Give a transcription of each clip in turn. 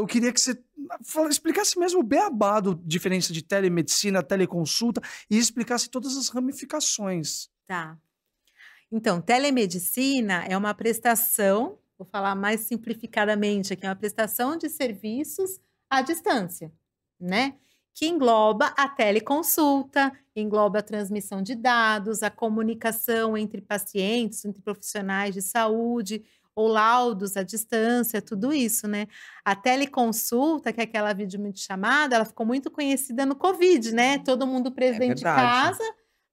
Então eu queria que você explicasse mesmo o beabá da diferença de telemedicina, teleconsulta e explicasse todas as ramificações. Tá. Então, telemedicina é uma prestação, vou falar mais simplificadamente aqui, é uma prestação de serviços à distância, né? Que engloba a teleconsulta, engloba a transmissão de dados, a comunicação entre pacientes, entre profissionais de saúde, ou laudos à distância, tudo isso, né? A teleconsulta, que é aquela chamada, ela ficou muito conhecida no Covid, né? Uhum. Todo mundo preso dentro é de casa,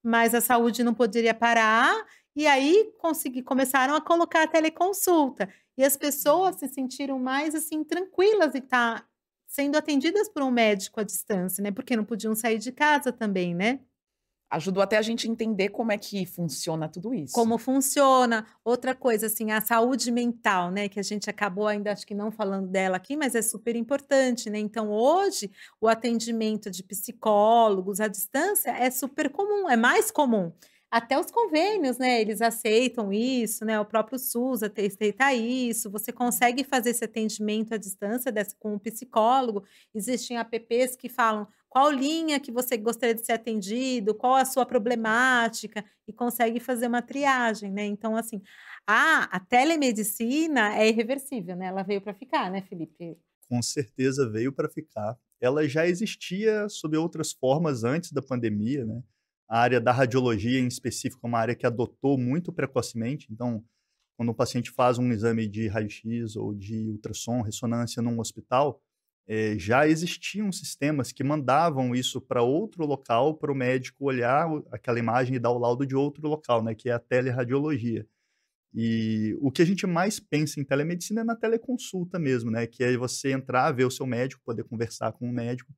mas a saúde não poderia parar. E aí consegui, começaram a colocar a teleconsulta. E as pessoas uhum. se sentiram mais assim tranquilas e estar tá sendo atendidas por um médico à distância, né? Porque não podiam sair de casa também, né? ajudou até a gente entender como é que funciona tudo isso. Como funciona. Outra coisa, assim, a saúde mental, né? Que a gente acabou ainda, acho que não falando dela aqui, mas é super importante, né? Então, hoje, o atendimento de psicólogos à distância é super comum, é mais comum. Até os convênios, né? Eles aceitam isso, né? O próprio SUS aceita isso. Você consegue fazer esse atendimento à distância com o um psicólogo. Existem apps que falam qual linha que você gostaria de ser atendido, qual a sua problemática e consegue fazer uma triagem, né? Então, assim, a, a telemedicina é irreversível, né? Ela veio para ficar, né, Felipe? Com certeza veio para ficar. Ela já existia sob outras formas antes da pandemia, né? A área da radiologia, em específico, é uma área que adotou muito precocemente. Então, quando o paciente faz um exame de raio-x ou de ultrassom, ressonância num hospital, é, já existiam sistemas que mandavam isso para outro local para o médico olhar aquela imagem e dar o laudo de outro local, né, que é a teleradiologia. E o que a gente mais pensa em telemedicina é na teleconsulta mesmo, né, que é você entrar, ver o seu médico, poder conversar com o médico.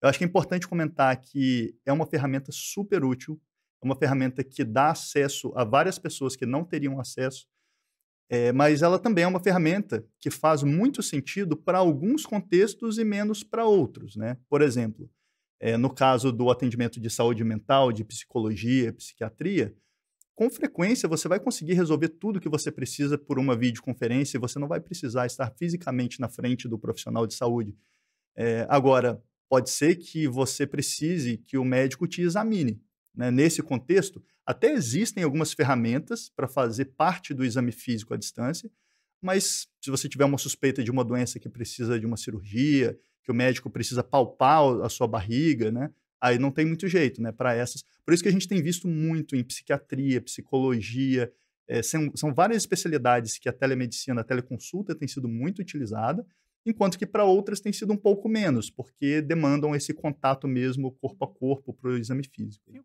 Eu acho que é importante comentar que é uma ferramenta super útil, é uma ferramenta que dá acesso a várias pessoas que não teriam acesso é, mas ela também é uma ferramenta que faz muito sentido para alguns contextos e menos para outros. Né? Por exemplo, é, no caso do atendimento de saúde mental, de psicologia, psiquiatria, com frequência você vai conseguir resolver tudo que você precisa por uma videoconferência e você não vai precisar estar fisicamente na frente do profissional de saúde. É, agora, pode ser que você precise que o médico te examine. Né? Nesse contexto, até existem algumas ferramentas para fazer parte do exame físico à distância, mas se você tiver uma suspeita de uma doença que precisa de uma cirurgia, que o médico precisa palpar a sua barriga, né? Aí não tem muito jeito, né? Para essas. Por isso que a gente tem visto muito em psiquiatria, psicologia, é, são, são, várias especialidades que a telemedicina, a teleconsulta tem sido muito utilizada, enquanto que para outras tem sido um pouco menos, porque demandam esse contato mesmo corpo a corpo para o exame físico.